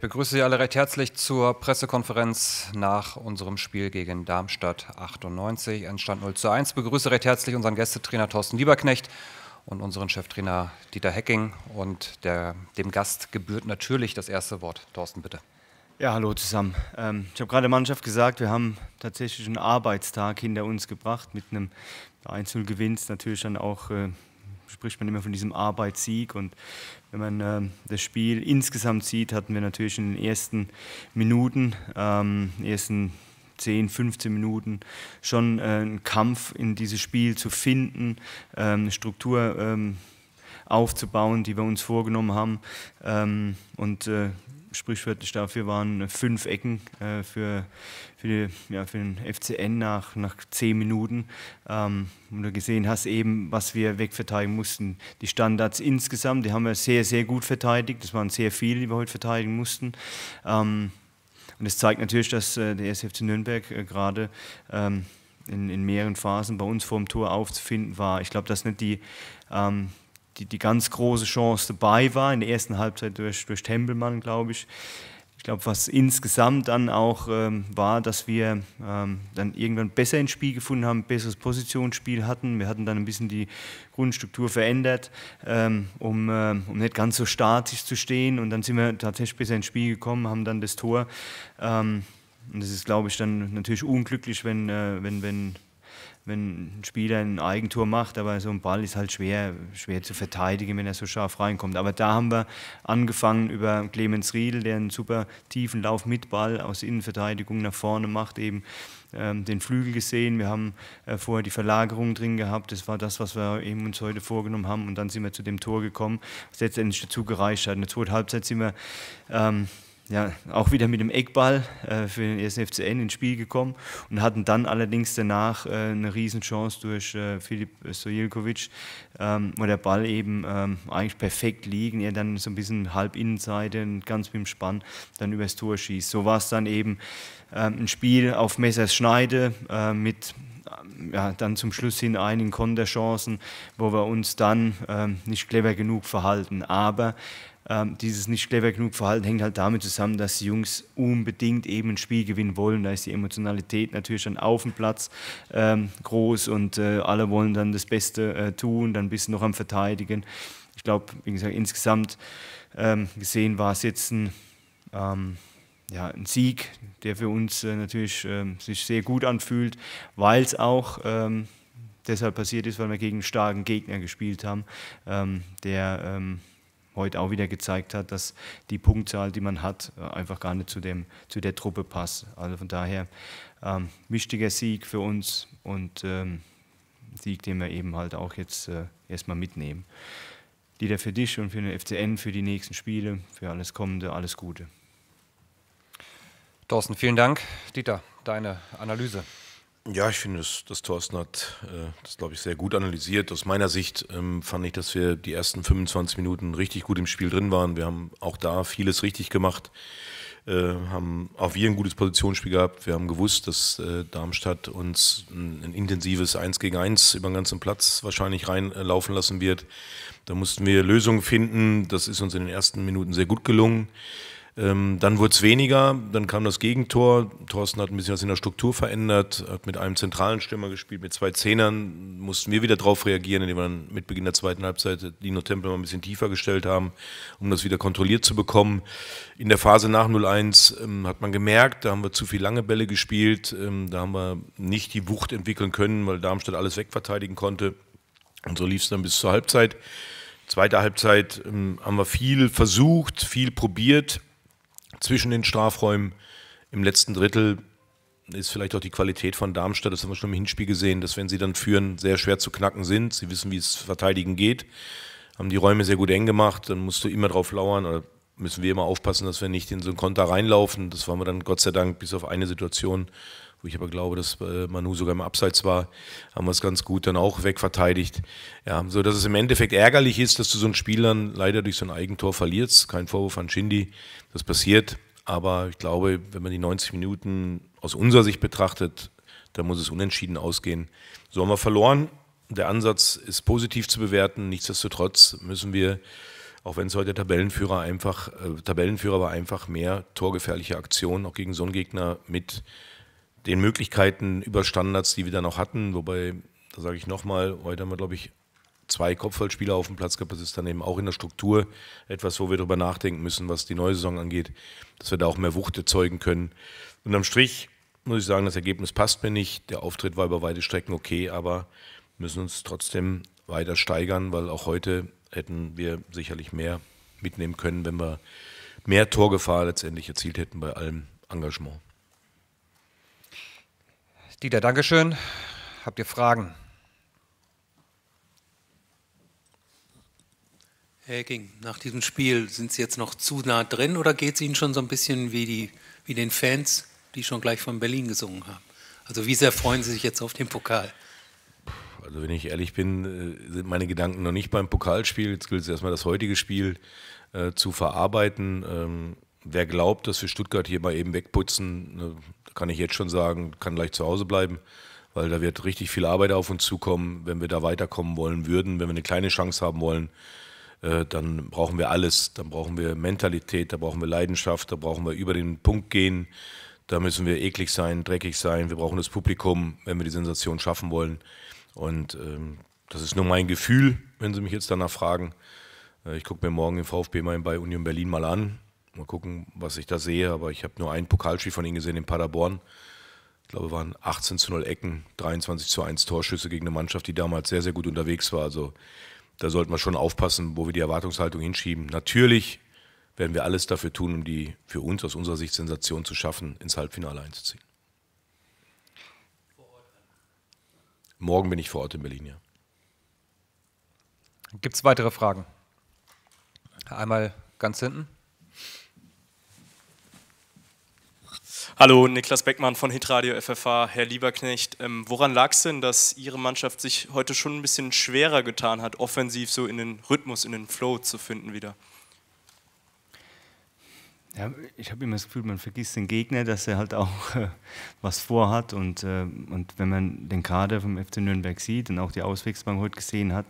Ich begrüße Sie alle recht herzlich zur Pressekonferenz nach unserem Spiel gegen Darmstadt 98. Entstand 0 zu 1. Ich begrüße recht herzlich unseren Gästetrainer Thorsten Lieberknecht und unseren Cheftrainer Dieter Hecking. Und der, dem Gast gebührt natürlich das erste Wort. Thorsten, bitte. Ja, hallo zusammen. Ähm, ich habe gerade der Mannschaft gesagt, wir haben tatsächlich einen Arbeitstag hinter uns gebracht mit einem Einzelgewinn. Natürlich dann auch äh, spricht man immer von diesem Arbeitssieg. Und wenn man äh, das Spiel insgesamt sieht, hatten wir natürlich in den ersten Minuten, ähm, ersten 10, 15 Minuten schon äh, einen Kampf in dieses Spiel zu finden, äh, eine Struktur ähm, aufzubauen, die wir uns vorgenommen haben. Ähm, und äh, sprichwörtlich dafür waren fünf Ecken äh, für, für, die, ja, für, den FCN nach, nach zehn Minuten. Ähm, und du gesehen hast eben, was wir wegverteidigen mussten. Die Standards insgesamt, die haben wir sehr, sehr gut verteidigt. Das waren sehr viele, die wir heute verteidigen mussten. Ähm, und das zeigt natürlich, dass äh, der SFC Nürnberg äh, gerade ähm, in, in mehreren Phasen bei uns vor dem Tor aufzufinden war. Ich glaube, dass nicht die ähm, die, die ganz große Chance dabei war, in der ersten Halbzeit durch, durch Tempelmann, glaube ich. Ich glaube, was insgesamt dann auch ähm, war, dass wir ähm, dann irgendwann besser ins Spiel gefunden haben, besseres Positionsspiel hatten. Wir hatten dann ein bisschen die Grundstruktur verändert, ähm, um, äh, um nicht ganz so statisch zu stehen. Und dann sind wir tatsächlich besser ins Spiel gekommen, haben dann das Tor. Ähm, und das ist, glaube ich, dann natürlich unglücklich, wenn, äh, wenn, wenn wenn ein Spieler ein Eigentor macht, aber so ein Ball ist halt schwer, schwer zu verteidigen, wenn er so scharf reinkommt. Aber da haben wir angefangen über Clemens Riedl, der einen super tiefen Lauf mit Ball aus Innenverteidigung nach vorne macht, eben ähm, den Flügel gesehen. Wir haben äh, vorher die Verlagerung drin gehabt. Das war das, was wir eben uns heute vorgenommen haben. Und dann sind wir zu dem Tor gekommen, was letztendlich dazu gereicht hat. In der zweiten Halbzeit sind wir ähm, ja, auch wieder mit dem Eckball äh, für den ersten FCN ins Spiel gekommen und hatten dann allerdings danach äh, eine Riesenchance durch äh, Filip Sojilkovic, ähm, wo der Ball eben ähm, eigentlich perfekt liegen, er dann so ein bisschen halb Innenseite und ganz mit dem Spann dann übers Tor schießt. So war es dann eben ähm, ein Spiel auf Messers Schneide äh, mit ja, dann zum Schluss hin einigen Konterchancen, wo wir uns dann ähm, nicht clever genug verhalten. Aber ähm, dieses nicht clever genug Verhalten hängt halt damit zusammen, dass die Jungs unbedingt eben ein Spiel gewinnen wollen. Da ist die Emotionalität natürlich dann auf dem Platz ähm, groß und äh, alle wollen dann das Beste äh, tun, dann ein bisschen noch am Verteidigen. Ich glaube, wie gesagt, insgesamt ähm, gesehen war es jetzt ein ähm, ja, ein Sieg, der für uns äh, natürlich ähm, sich sehr gut anfühlt, weil es auch ähm, deshalb passiert ist, weil wir gegen einen starken Gegner gespielt haben, ähm, der ähm, heute auch wieder gezeigt hat, dass die Punktzahl, die man hat, äh, einfach gar nicht zu, dem, zu der Truppe passt. Also von daher ähm, wichtiger Sieg für uns und ähm, Sieg, den wir eben halt auch jetzt äh, erstmal mitnehmen. Lieder für dich und für den FCN, für die nächsten Spiele, für alles Kommende, alles Gute. Thorsten, vielen Dank. Dieter, deine Analyse. Ja, ich finde, dass, dass Thorsten hat äh, das, glaube ich, sehr gut analysiert. Aus meiner Sicht ähm, fand ich, dass wir die ersten 25 Minuten richtig gut im Spiel drin waren. Wir haben auch da vieles richtig gemacht, äh, haben auch wir ein gutes Positionsspiel gehabt. Wir haben gewusst, dass äh, Darmstadt uns ein, ein, intensives 1 gegen 1 über den ganzen Platz wahrscheinlich reinlaufen lassen wird. Da mussten wir Lösungen finden. Das ist uns in den ersten Minuten sehr gut gelungen. Ähm, dann wurde es weniger, dann kam das Gegentor. Thorsten hat ein bisschen was in der Struktur verändert, hat mit einem zentralen Stürmer gespielt, mit zwei Zehnern. Mussten wir wieder drauf reagieren, indem wir dann mit Beginn der zweiten Halbzeit Dino Tempel mal ein bisschen tiefer gestellt haben, um das wieder kontrolliert zu bekommen. In der Phase nach 0-1 ähm, hat man gemerkt, da haben wir zu viel lange Bälle gespielt, ähm, da haben wir nicht die Wucht entwickeln können, weil Darmstadt alles wegverteidigen konnte. Und so lief es dann bis zur Halbzeit. Zweite Halbzeit ähm, haben wir viel versucht, viel probiert zwischen den Strafräumen. Im letzten Drittel ist vielleicht auch die Qualität von Darmstadt, das haben wir schon im Hinspiel gesehen, dass wenn sie dann führen, sehr schwer zu knacken sind. Sie wissen, wie es verteidigen geht, haben die Räume sehr gut eng gemacht, dann musst du immer drauf lauern oder müssen wir immer aufpassen, dass wir nicht in so einen Konter reinlaufen. Das waren wir dann Gott sei Dank bis auf eine Situation wo ich aber glaube, dass äh, Manu sogar im Abseits war, haben wir es ganz gut dann auch wegverteidigt. Ja, so dass es im Endeffekt ärgerlich ist, dass du so ein Spiel dann leider durch so ein Eigentor verlierst. Kein Vorwurf an Schindy, das passiert. Aber ich glaube, wenn man die 90 Minuten aus unserer Sicht betrachtet, dann muss es unentschieden ausgehen. So haben wir verloren. Der Ansatz ist positiv zu bewerten. Nichtsdestotrotz müssen wir auch wenn es heute Tabellenführer einfach, äh, Tabellenführer war einfach mehr torgefährliche Aktionen, auch gegen so einen Gegner mit den Möglichkeiten über Standards, die wir dann noch hatten. Wobei, da sage ich nochmal, heute haben wir, glaube ich, zwei Kopfballspieler auf dem Platz gehabt. Das ist dann eben auch in der Struktur etwas, wo wir darüber nachdenken müssen, was die neue Saison angeht, dass wir da auch mehr Wucht erzeugen können. Und am Strich muss ich sagen, das Ergebnis passt mir nicht. Der Auftritt war über weite Strecken okay, aber müssen uns trotzdem weiter steigern, weil auch heute hätten wir sicherlich mehr mitnehmen können, wenn wir mehr Torgefahr letztendlich erzielt hätten bei allem Engagement. Dieter, Dankeschön. Habt ihr Fragen? Herr Hacking, nach diesem Spiel sind Sie jetzt noch zu nah drin oder geht es Ihnen schon so ein bisschen wie, die, wie den Fans, die schon gleich von Berlin gesungen haben? Also wie sehr freuen Sie sich jetzt auf den Pokal? Also wenn ich ehrlich bin, äh, sind meine Gedanken noch nicht beim Pokalspiel. Jetzt gilt es erstmal das heutige Spiel äh, zu verarbeiten. Ähm, wer glaubt, dass wir Stuttgart hier mal eben wegputzen, ne, kann ich jetzt schon sagen, kann gleich zu Hause bleiben, weil da wird richtig viel Arbeit auf uns zukommen. Wenn wir da weiterkommen wollen würden, wenn wir eine kleine Chance haben wollen, äh, dann brauchen wir alles. Dann brauchen wir Mentalität, da brauchen wir Leidenschaft, da brauchen wir über den Punkt gehen. Da müssen wir eklig sein, dreckig sein. Wir brauchen das Publikum, wenn wir die Sensation schaffen wollen. Und ähm, das ist nur mein Gefühl, wenn Sie mich jetzt danach fragen. Äh, ich gucke mir morgen im VfB mal bei Union Berlin mal an Mal gucken, was ich da sehe. Aber ich habe nur ein Pokalspiel von ihnen gesehen in Paderborn. Ich glaube, waren 18 zu 0 Ecken, 23 zu 1 Torschüsse gegen eine Mannschaft, die damals sehr, sehr gut unterwegs war. Also da sollten wir schon aufpassen, wo wir die Erwartungshaltung hinschieben. Natürlich werden wir alles dafür tun, um die für uns aus unserer Sicht Sensation zu schaffen, ins Halbfinale einzuziehen. Morgen bin ich vor Ort in Berlin, ja. Gibt es weitere Fragen? Einmal ganz hinten. Hallo, Niklas Beckmann von Hitradio FFH. Herr Lieberknecht, ähm, woran lag es denn, dass Ihre Mannschaft sich heute schon ein bisschen schwerer getan hat, offensiv so in den Rhythmus, in den Flow zu finden wieder? Ja, ich habe immer das Gefühl, man vergisst den Gegner, dass er halt auch äh, was vorhat. Und, äh, und wenn man den Kader vom FC Nürnberg sieht und auch die Auswechslung heute gesehen hat,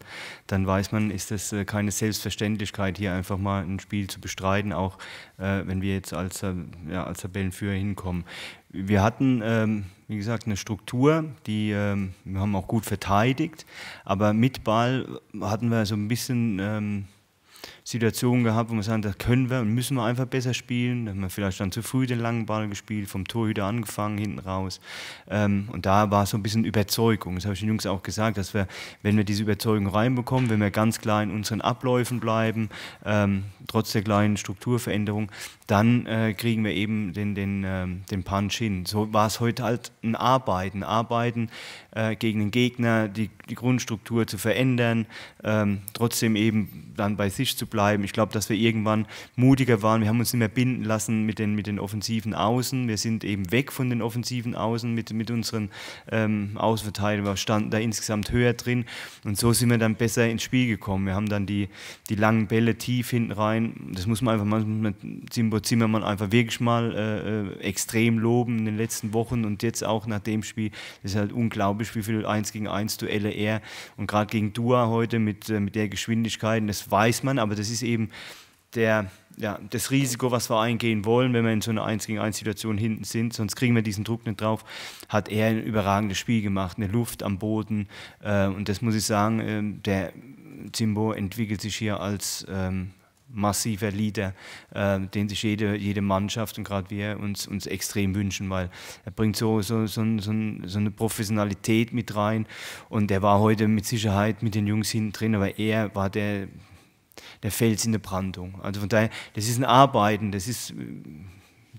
dann weiß man, ist das äh, keine Selbstverständlichkeit, hier einfach mal ein Spiel zu bestreiten, auch äh, wenn wir jetzt als, äh, ja, als Tabellenführer hinkommen. Wir hatten, ähm, wie gesagt, eine Struktur, die ähm, wir haben auch gut verteidigt, aber mit Ball hatten wir so ein bisschen. Ähm, Situationen gehabt, wo man sagen, das können wir und müssen wir einfach besser spielen. Da haben wir vielleicht dann zu früh den langen Ball gespielt, vom Torhüter angefangen, hinten raus. Ähm, und da war so ein bisschen Überzeugung. Das habe ich den Jungs auch gesagt, dass wir, wenn wir diese Überzeugung reinbekommen, wenn wir ganz klar in unseren Abläufen bleiben, ähm, trotz der kleinen Strukturveränderung, dann äh, kriegen wir eben den, den, ähm, den Punch hin. So war es heute halt ein Arbeiten. Arbeiten äh, gegen den Gegner, die, die Grundstruktur zu verändern, ähm, trotzdem eben dann bei sich zu bleiben bleiben. Ich glaube, dass wir irgendwann mutiger waren. Wir haben uns nicht mehr binden lassen mit den, mit den offensiven Außen. Wir sind eben weg von den offensiven Außen mit, mit unseren ähm, Außenverteidigern. Wir standen da insgesamt höher drin und so sind wir dann besser ins Spiel gekommen. Wir haben dann die, die langen Bälle tief hinten rein. Das muss man einfach mal, Simbo Zimmermann einfach wirklich mal äh, äh, extrem loben in den letzten Wochen und jetzt auch nach dem Spiel. Das ist halt unglaublich, wie viele 1 gegen 1 Duelle er und gerade gegen Dua heute mit, äh, mit der Geschwindigkeit, das weiß man, aber das das ist eben der, ja, das Risiko, was wir eingehen wollen, wenn wir in so einer 1 gegen 1 Situation hinten sind, sonst kriegen wir diesen Druck nicht drauf, hat er ein überragendes Spiel gemacht, eine Luft am Boden äh, und das muss ich sagen, äh, der Zimbo entwickelt sich hier als ähm, massiver Leader, äh, den sich jede, jede Mannschaft und gerade wir uns, uns extrem wünschen, weil er bringt so, so, so, so, so eine Professionalität mit rein und er war heute mit Sicherheit mit den Jungs hinten drin, aber er war der der Fels in der Brandung. Also von daher, das ist ein Arbeiten, das ist, äh,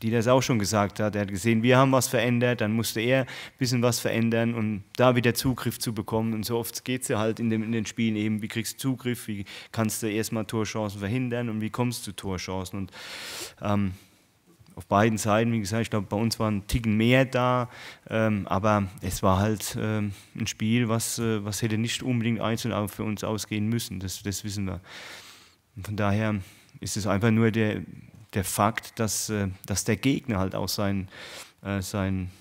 die das auch schon gesagt hat, er hat gesehen, wir haben was verändert, dann musste er ein bisschen was verändern, um da wieder Zugriff zu bekommen. Und so oft geht es ja halt in, dem, in den Spielen eben, wie kriegst du Zugriff, wie kannst du erstmal Torchancen verhindern und wie kommst du zu Torchancen. Und ähm, auf beiden Seiten, wie gesagt, ich glaube, bei uns war ein Ticken mehr da, ähm, aber es war halt ähm, ein Spiel, was, äh, was hätte nicht unbedingt einzeln auch für uns ausgehen müssen, das, das wissen wir. Und von daher ist es einfach nur der, der Fakt, dass, äh, dass der Gegner halt auch seinen, äh, seinen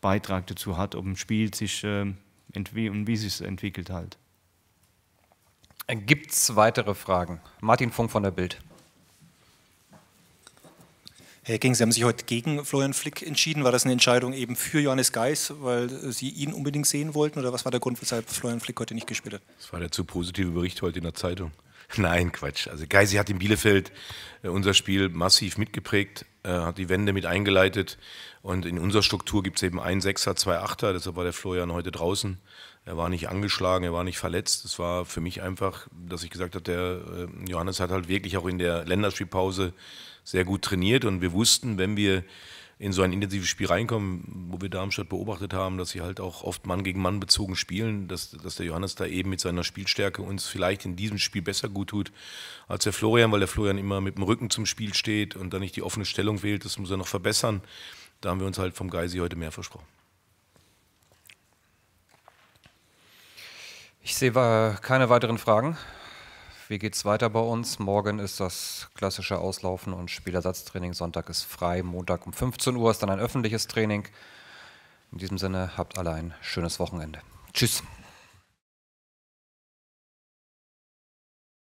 Beitrag dazu hat, ob ein Spiel sich äh, und wie sich es entwickelt halt. Gibt es weitere Fragen? Martin Funk von der Bild. Herr Hecking, Sie haben sich heute gegen Florian Flick entschieden. War das eine Entscheidung eben für Johannes Geis, weil äh, Sie ihn unbedingt sehen wollten? Oder was war der Grund, weshalb Florian Flick heute nicht gespielt hat? Das war der zu positive Bericht heute in der Zeitung. Nein, Quatsch. Also Geisi hat in Bielefeld äh, unser Spiel massiv mitgeprägt, äh, hat die Wende mit eingeleitet. Und in unserer Struktur gibt es eben einen Sechser, zwei Achter. Deshalb war der Florian heute draußen. Er war nicht angeschlagen, er war nicht verletzt. Es war für mich einfach, dass ich gesagt habe, der äh, Johannes hat halt wirklich auch in der Länderspielpause sehr gut trainiert. Und wir wussten, wenn wir in so ein intensives Spiel reinkommen, wo wir Darmstadt beobachtet haben, dass sie halt auch oft Mann gegen Mann bezogen spielen, dass, dass der Johannes da eben mit seiner Spielstärke uns vielleicht in diesem Spiel besser gut tut als der Florian, weil der Florian immer mit dem Rücken zum Spiel steht und dann nicht die offene Stellung wählt. Das muss er noch verbessern. Da haben wir uns halt vom Geisi heute mehr versprochen. Ich sehe keine weiteren Fragen. Wie geht's weiter bei uns? Morgen ist das klassische Auslaufen und Spielersatztraining. Sonntag ist frei. Montag um 15 Uhr ist dann ein öffentliches Training. In diesem Sinne habt alle ein schönes Wochenende. Tschüss.